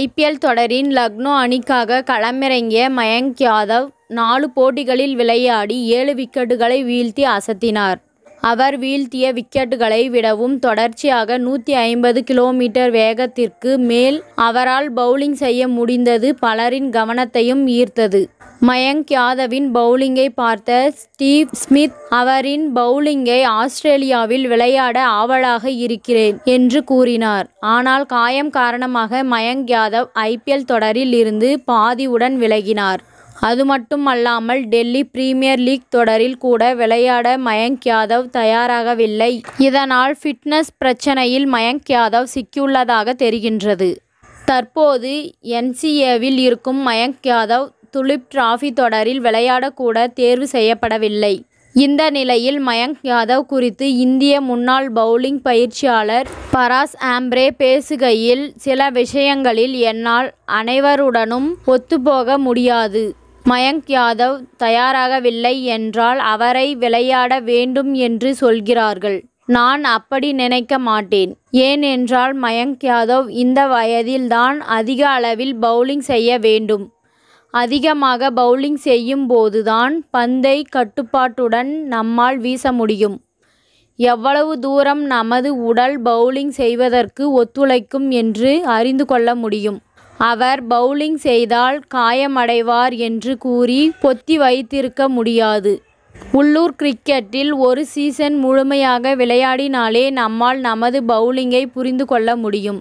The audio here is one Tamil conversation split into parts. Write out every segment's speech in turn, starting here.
ஐபிஎல் தொடரின் லக்னோ அணிக்காக களமிறங்கிய மயங்க் யாதவ் நாலு போட்டிகளில் விளையாடி ஏழு விக்கெட்டுகளை வீழ்த்தி அசத்தினார் அவர் வீழ்த்திய விக்கெட்டுகளை விடவும் தொடர்ச்சியாக நூற்றி ஐம்பது கிலோமீட்டர் வேகத்திற்கு மேல் அவரால் பவுலிங் செய்ய முடிந்தது பலரின் கவனத்தையும் ஈர்த்தது மயங்க் யாதவின் பவுலிங்கை பார்த்த ஸ்டீவ் ஸ்மித் அவரின் பவுலிங்கை ஆஸ்திரேலியாவில் விளையாட ஆவலாக இருக்கிறேன் என்று கூறினார் ஆனால் காயம் காரணமாக மயங்க் யாதவ் ஐபிஎல் தொடரில் இருந்து பாதியுடன் விலகினார் அது மட்டுமல்லாமல் டெல்லி பிரீமியர் லீக் தொடரில் கூட விளையாட மயங்க் யாதவ் தயாராகவில்லை இதனால் ஃபிட்னஸ் பிரச்சனையில் மயங்க் யாதவ் சிக்கியுள்ளதாக தெரிகின்றது தற்போது என்சிஏவில் இருக்கும் மயங்க் யாதவ் துலிப் டிராஃபி தொடரில் விளையாடக்கூட தேர்வு செய்யப்படவில்லை இந்த நிலையில் மயங்க் யாதவ் குறித்து இந்திய முன்னாள் பவுலிங் பயிற்சியாளர் பராஸ் ஆம்ப்ரே பேசுகையில் சில விஷயங்களில் என்னால் அனைவருடனும் ஒத்துப்போக முடியாது மயங்க் யாதவ் தயாராகவில்லை என்றால் அவரை விளையாட வேண்டும் என்று சொல்கிறார்கள் நான் அப்படி நினைக்க மாட்டேன் ஏனென்றால் மயங்க் யாதவ் இந்த வயதில்தான் அதிக அளவில் பவுலிங் செய்ய வேண்டும் அதிகமாக பவுலிங் செய்யும் போதுதான் பந்தை கட்டுப்பாட்டுடன் நம்மால் வீச முடியும் எவ்வளவு தூரம் நமது உடல் பவுலிங் செய்வதற்கு ஒத்துழைக்கும் என்று அறிந்து கொள்ள முடியும் அவர் பவுலிங் செய்தால் காயமடைவார் என்று கூறி பொத்தி வைத்திருக்க முடியாது உள்ளூர் கிரிக்கெட்டில் ஒரு சீசன் முழுமையாக விளையாடினாலே நம்மால் நமது பவுலிங்கை புரிந்து கொள்ள முடியும்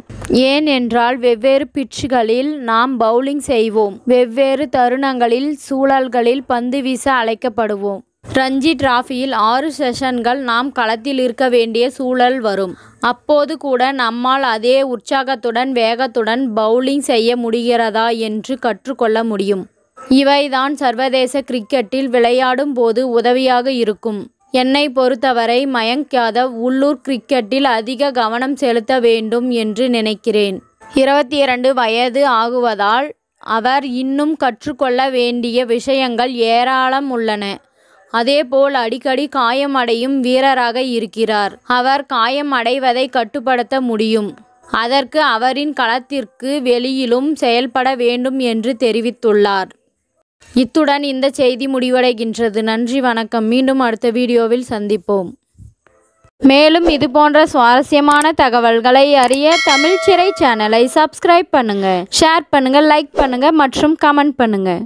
ஏன் என்றால் வெவ்வேறு பிட்சுகளில் நாம் பவுலிங் செய்வோம் வெவ்வேறு தருணங்களில் சூழல்களில் பந்து வீச அழைக்கப்படுவோம் ரஞ்சி டிராஃபியில் ஆறு செஷன்கள் நாம் களத்தில் இருக்க வேண்டிய சூழல் வரும் அப்போது கூட நம்மால் அதே உற்சாகத்துடன் வேகத்துடன் பவுலிங் செய்ய முடிகிறதா என்று கற்றுக்கொள்ள முடியும் இவைதான் சர்வதேச கிரிக்கெட்டில் விளையாடும் போது உதவியாக இருக்கும் என்னை பொறுத்தவரை மயங்க் யாதவ் உள்ளூர் கிரிக்கெட்டில் அதிக கவனம் செலுத்த வேண்டும் என்று நினைக்கிறேன் இருபத்தி இரண்டு வயது ஆகுவதால் அவர் இன்னும் கற்றுக்கொள்ள வேண்டிய விஷயங்கள் ஏராளம் உள்ளன அதேபோல் அடிக்கடி காயம் அடையும் வீரராக இருக்கிறார் அவர் காயம் அடைவதை கட்டுப்படுத்த முடியும் அதற்கு அவரின் களத்திற்கு வெளியிலும் செயல்பட வேண்டும் என்று தெரிவித்துள்ளார் இத்துடன் இந்த செய்தி முடிவடைகின்றது நன்றி வணக்கம் மீண்டும் அடுத்த வீடியோவில் சந்திப்போம் மேலும் இது போன்ற சுவாரஸ்யமான தகவல்களை அறிய தமிழ்ச்சிறை சிறை சேனலை சப்ஸ்கிரைப் பண்ணுங்கள் ஷேர் பண்ணுங்கள் லைக் பண்ணுங்கள் மற்றும் கமெண்ட் பண்ணுங்கள்